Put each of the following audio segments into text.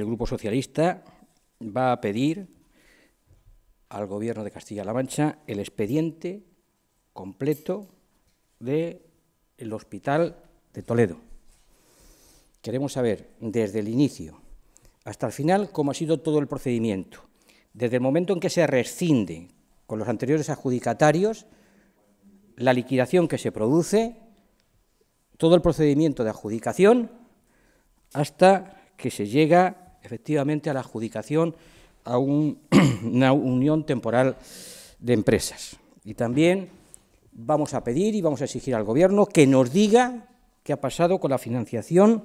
el Grupo Socialista va a pedir al Gobierno de Castilla-La Mancha el expediente completo del Hospital de Toledo. Queremos saber desde el inicio hasta el final cómo ha sido todo el procedimiento, desde el momento en que se rescinde con los anteriores adjudicatarios la liquidación que se produce, todo el procedimiento de adjudicación, hasta que se llega efectivamente a la adjudicación a una unión temporal de empresas. Y también vamos a pedir y vamos a exigir al Gobierno que nos diga qué ha pasado con la financiación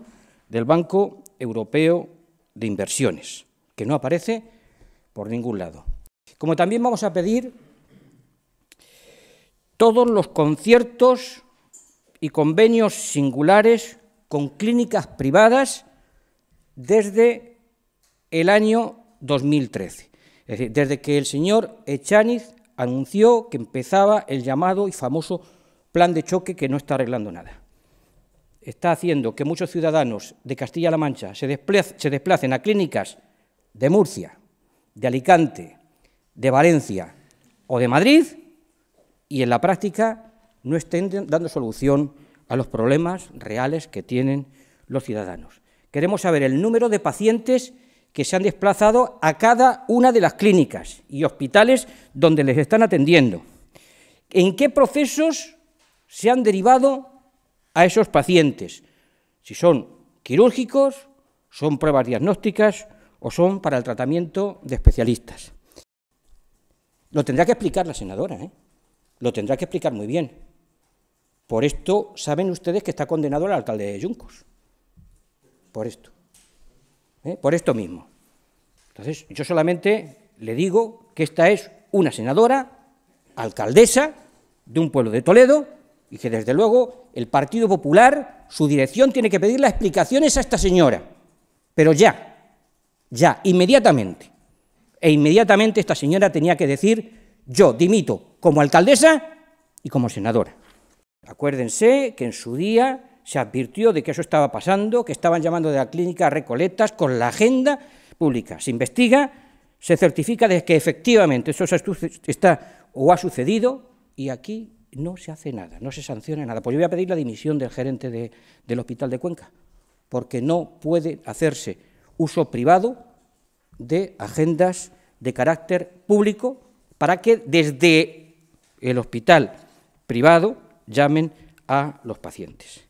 del Banco Europeo de Inversiones, que no aparece por ningún lado. Como también vamos a pedir todos los conciertos y convenios singulares con clínicas privadas desde el año 2013. Es decir, desde que el señor Echaniz anunció que empezaba el llamado y famoso plan de choque que no está arreglando nada. Está haciendo que muchos ciudadanos de Castilla-La Mancha se, se desplacen a clínicas de Murcia, de Alicante, de Valencia o de Madrid y en la práctica no estén dando solución a los problemas reales que tienen los ciudadanos. Queremos saber el número de pacientes que se han desplazado a cada una de las clínicas y hospitales donde les están atendiendo. ¿En qué procesos se han derivado a esos pacientes? Si son quirúrgicos, son pruebas diagnósticas o son para el tratamiento de especialistas. Lo tendrá que explicar la senadora, ¿eh? lo tendrá que explicar muy bien. Por esto saben ustedes que está condenado el alcalde de Yuncos. Por esto. ¿eh? por esto mismo. Entonces, yo solamente le digo que esta es una senadora, alcaldesa de un pueblo de Toledo, y que desde luego el Partido Popular, su dirección, tiene que pedir las explicaciones a esta señora, pero ya, ya, inmediatamente. E inmediatamente esta señora tenía que decir, yo dimito como alcaldesa y como senadora. Acuérdense que en su día se advirtió de que eso estaba pasando, que estaban llamando de la clínica a recoletas con la agenda pública. Se investiga, se certifica de que efectivamente eso está o ha sucedido y aquí no se hace nada, no se sanciona nada. Pues yo voy a pedir la dimisión del gerente del Hospital de Cuenca, porque no puede hacerse uso privado de agendas de carácter público para que desde el hospital privado llamen a los pacientes.